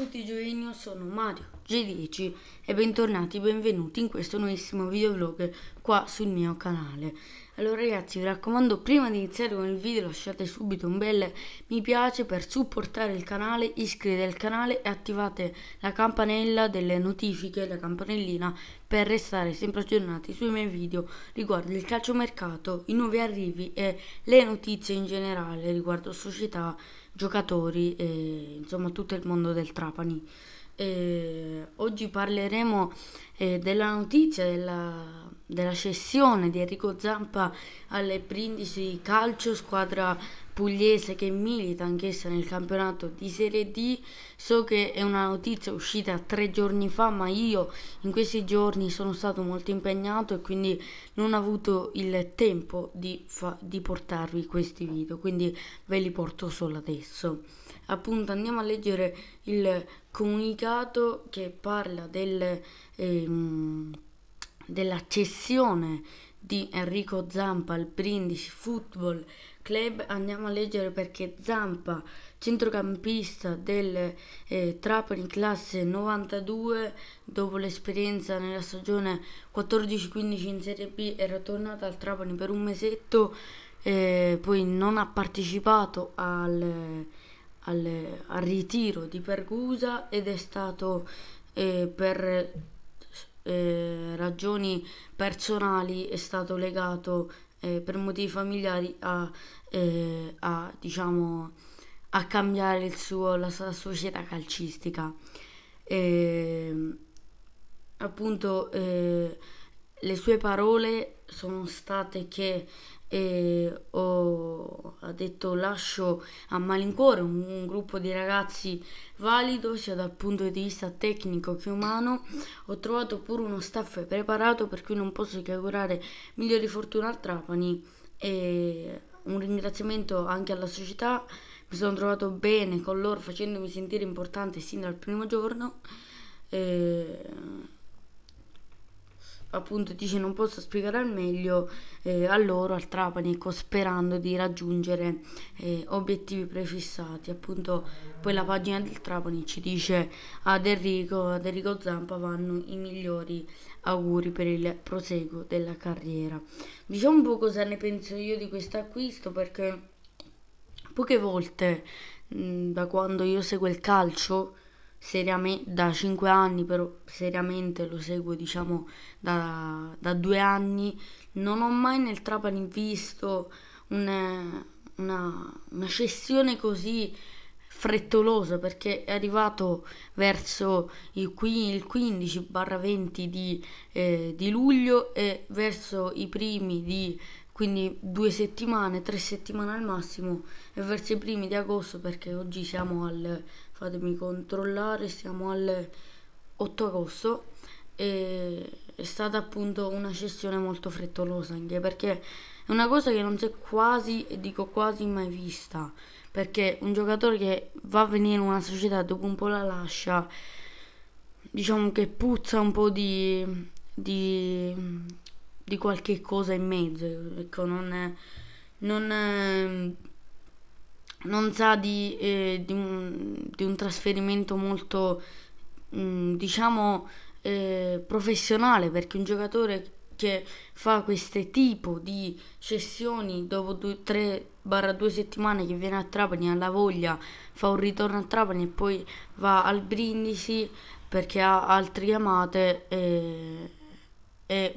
tutti i gioielli, io sono Mario G10 e bentornati, benvenuti in questo nuovissimo videoblog qua sul mio canale. Allora ragazzi, vi raccomando, prima di iniziare con il video lasciate subito un bel mi piace per supportare il canale, iscrivetevi al canale e attivate la campanella delle notifiche, la campanellina, per restare sempre aggiornati sui miei video riguardo il calciomercato, i nuovi arrivi e le notizie in generale riguardo società, giocatori e eh, insomma tutto il mondo del Trapani. E eh, oggi parleremo eh, della notizia della della cessione di Enrico Zampa alle Brindisi Calcio, squadra pugliese che milita anch'essa nel campionato di Serie D. So che è una notizia uscita tre giorni fa, ma io in questi giorni sono stato molto impegnato e quindi non ho avuto il tempo di, di portarvi questi video, quindi ve li porto solo adesso. Appunto andiamo a leggere il comunicato che parla del... Ehm, della cessione di Enrico Zampa al Brindisi Football Club andiamo a leggere perché Zampa, centrocampista del eh, Trapani classe 92, dopo l'esperienza nella stagione 14-15 in Serie B era tornato al Trapani per un mesetto, eh, poi non ha partecipato al, al, al ritiro di Pergusa ed è stato eh, per eh, ragioni personali è stato legato eh, per motivi familiari a, eh, a, diciamo, a cambiare suo, la sua società calcistica. Ehm, appunto eh, le sue parole sono state che eh, ho ha detto lascio a malincuore un, un, gruppo di ragazzi valido sia dal punto di vista tecnico che umano, ho trovato pure uno staff preparato per cui non posso che augurare migliori fortuna al Trapani e un ringraziamento anche alla società, mi sono trovato bene con loro facendomi sentire importante sin dal primo giorno. E appunto dice non posso spiegare al meglio eh, a loro, al Trapanico, sperando di raggiungere eh, obiettivi prefissati. Appunto poi la pagina del Trapani ci dice ad Enrico, ad Enrico Zampa vanno i migliori auguri per il proseguo della carriera. Diciamo un po' cosa ne penso io di questo acquisto perché poche volte mh, mm, da quando io seguo il calcio seriamente da 5 anni, però seriamente lo seguo diciamo da, da due anni, non ho mai nel Trapani visto un, una, una cessione così frettolosa perché è arrivato verso il 15-20 di, eh, di, luglio e verso i primi di quindi due settimane, tre settimane al massimo e verso i primi di agosto perché oggi siamo al, fatemi controllare, siamo al 8 agosto e è stata appunto una sessione molto frettolosa anche perché è una cosa che non si è quasi, e dico quasi mai vista perché un giocatore che va a venire in una società dopo un po' la lascia diciamo che puzza un po' di, di di qualche cosa in mezzo, ecco, non, non, non sa di, eh, di, un, di, un, trasferimento molto, mh, mm, diciamo, eh, professionale, perché un giocatore che fa questo tipo di cessioni dopo 3-2 settimane che viene a Trapani alla voglia, fa un ritorno a Trapani e poi va al Brindisi perché ha altre chiamate. Eh,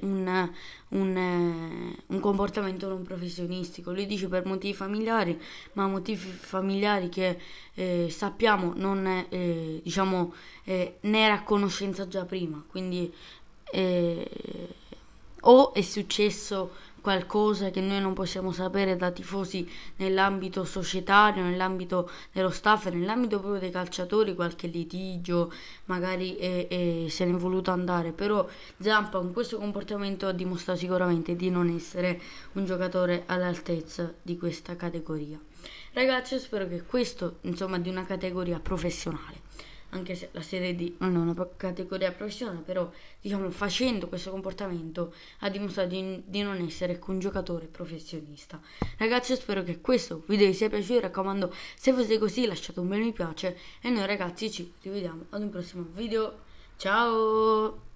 un, un, eh, un, comportamento non professionistico. Lui dice per motivi familiari, ma motivi familiari che eh, sappiamo non eh, diciamo, eh, ne era a conoscenza già prima, quindi eh, o è successo qualcosa che noi non possiamo sapere da tifosi nell'ambito societario, nell'ambito dello staff, nell'ambito proprio dei calciatori, qualche litigio, magari eh, eh, se n'è voluto andare, però Zampa con questo comportamento ha dimostrato sicuramente di non essere un giocatore all'altezza di questa categoria. Ragazzi, io spero che questo, insomma, di una categoria professionale anche se la Serie D non è una categoria professionale, però diciamo, facendo questo comportamento ha dimostrato di, di non essere un giocatore professionista. Ragazzi, spero che questo video vi sia piaciuto, raccomando, se fosse così lasciate un bel mi piace e noi ragazzi ci rivediamo ad un prossimo video. Ciao!